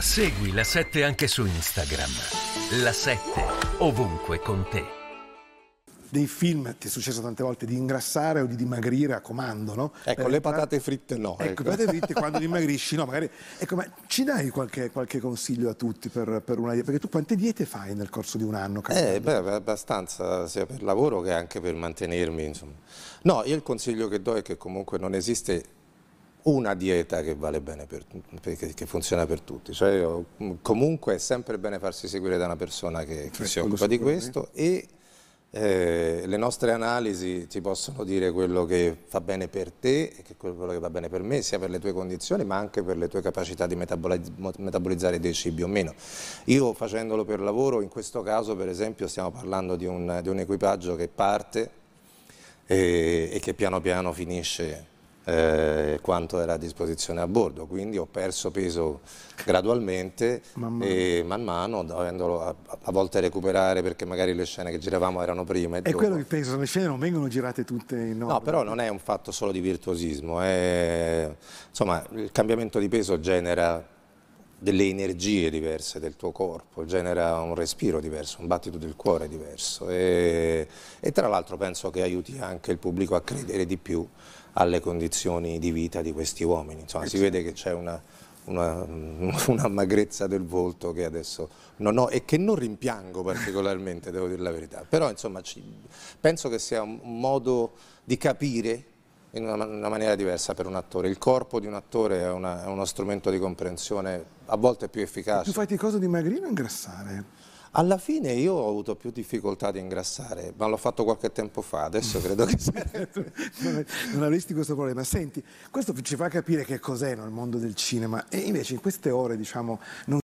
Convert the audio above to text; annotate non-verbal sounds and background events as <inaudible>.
Segui la 7 anche su Instagram. La 7 ovunque con te. Dei film ti è successo tante volte di ingrassare o di dimagrire a comando, no? Ecco, eh, le patate fritte no. Ecco, ecco, le patate fritte quando <laughs> dimagrisci, no, magari. Ecco, ma ci dai qualche, qualche consiglio a tutti per, per, una dieta? Perché tu quante diete fai nel corso di un anno? Cambiando? Eh, beh, abbastanza, sia per lavoro che anche per mantenermi, insomma. No, io il consiglio che do è che comunque non esiste una dieta che vale bene, per, che funziona per tutti. Cioè, mm, comunque è sempre bene farsi seguire da una persona che, che eh, si occupa di questo e eh, le nostre analisi ti possono dire quello che fa bene per te e che quello che va bene per me, sia per le tue condizioni ma anche per le tue capacità di metabolizzare dei cibi o meno. Io facendolo per lavoro, in questo caso per esempio stiamo parlando di un, di un equipaggio che parte e, eh, e che piano piano finisce eh, quanto era a disposizione a bordo, quindi ho perso peso gradualmente man e man mano, dovendolo a, a, volte recuperare perché magari le scene che giravamo erano prima. E, e quello che penso, le scene non vengono girate tutte in No, però non è un fatto solo di virtuosismo, è, insomma il cambiamento di peso genera delle energie diverse del tuo corpo, genera un respiro diverso, un battito del cuore diverso e, e tra l'altro penso che aiuti anche il pubblico a credere di più alle condizioni di vita di questi uomini, insomma si eh vede che c'è una, una, <laughs> una, magrezza del volto che adesso non ho e che non rimpiango particolarmente, devo dire la verità, però insomma ci, penso che sia un modo di capire in una, una, maniera diversa per un attore. Il corpo di un attore è, una, è uno strumento di comprensione a volte più efficace. E più faticoso dimagrire o ingrassare? Alla fine io ho avuto più difficoltà di ingrassare, ma l'ho fatto qualche tempo fa, adesso credo che sia. <laughs> non avresti questo problema. Senti, questo ci fa capire che cos'è no, il mondo del cinema e invece in queste ore, diciamo, non